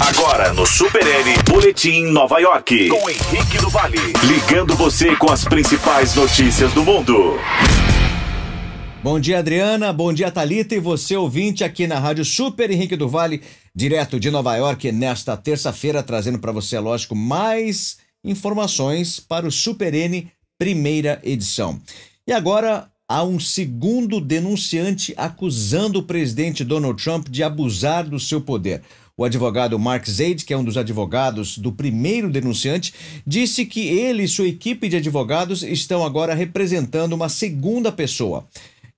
Agora no Super N, Boletim Nova York. Com Henrique do Vale. Ligando você com as principais notícias do mundo. Bom dia, Adriana. Bom dia, Talita e você ouvinte aqui na Rádio Super Henrique do Vale, direto de Nova York, nesta terça-feira, trazendo para você, lógico, mais informações para o Super N primeira edição. E agora há um segundo denunciante acusando o presidente Donald Trump de abusar do seu poder. O advogado Mark Zaid, que é um dos advogados do primeiro denunciante, disse que ele e sua equipe de advogados estão agora representando uma segunda pessoa.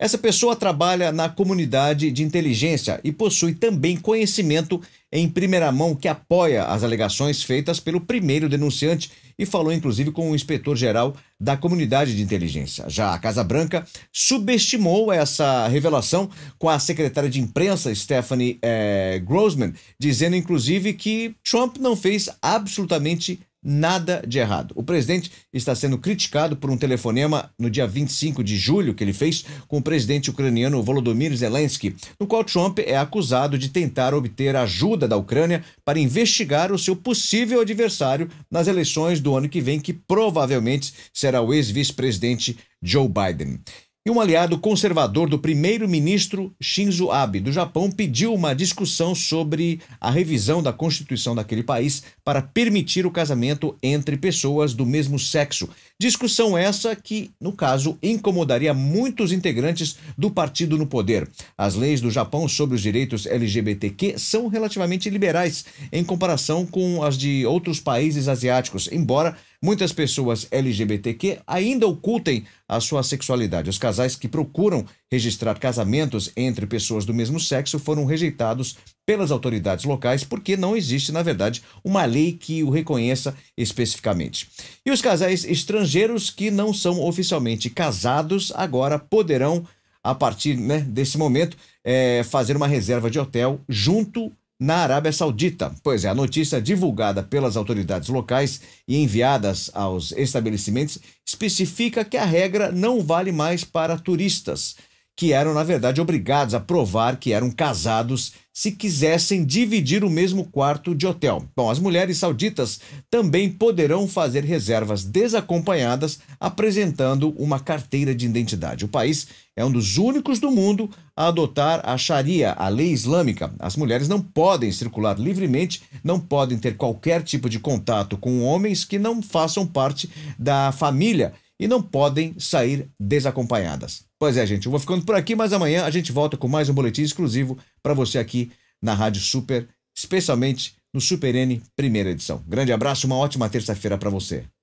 Essa pessoa trabalha na comunidade de inteligência e possui também conhecimento em primeira mão que apoia as alegações feitas pelo primeiro denunciante e falou inclusive com o inspetor-geral da comunidade de inteligência. Já a Casa Branca subestimou essa revelação com a secretária de imprensa Stephanie eh, Grossman, dizendo inclusive que Trump não fez absolutamente nada de errado. O presidente está sendo criticado por um telefonema no dia 25 de julho que ele fez com o presidente ucraniano Volodymyr Zelensky, no qual Trump é acusado de tentar obter ajuda da Ucrânia para investigar o seu possível adversário nas eleições do ano que vem, que provavelmente será o ex-vice-presidente Joe Biden e um aliado conservador do primeiro-ministro Shinzo Abe, do Japão, pediu uma discussão sobre a revisão da constituição daquele país para permitir o casamento entre pessoas do mesmo sexo. Discussão essa que, no caso, incomodaria muitos integrantes do partido no poder. As leis do Japão sobre os direitos LGBTQ são relativamente liberais em comparação com as de outros países asiáticos, embora Muitas pessoas LGBTQ ainda ocultem a sua sexualidade. Os casais que procuram registrar casamentos entre pessoas do mesmo sexo foram rejeitados pelas autoridades locais porque não existe, na verdade, uma lei que o reconheça especificamente. E os casais estrangeiros que não são oficialmente casados agora poderão, a partir né, desse momento, é, fazer uma reserva de hotel junto na Arábia Saudita. Pois é, a notícia é divulgada pelas autoridades locais e enviadas aos estabelecimentos especifica que a regra não vale mais para turistas que eram, na verdade, obrigados a provar que eram casados se quisessem dividir o mesmo quarto de hotel. Bom, as mulheres sauditas também poderão fazer reservas desacompanhadas apresentando uma carteira de identidade. O país é um dos únicos do mundo a adotar a Sharia, a lei islâmica. As mulheres não podem circular livremente, não podem ter qualquer tipo de contato com homens que não façam parte da família e não podem sair desacompanhadas. Pois é, gente, eu vou ficando por aqui, mas amanhã a gente volta com mais um boletim exclusivo para você aqui na Rádio Super, especialmente no Super N, primeira edição. Grande abraço, uma ótima terça-feira para você.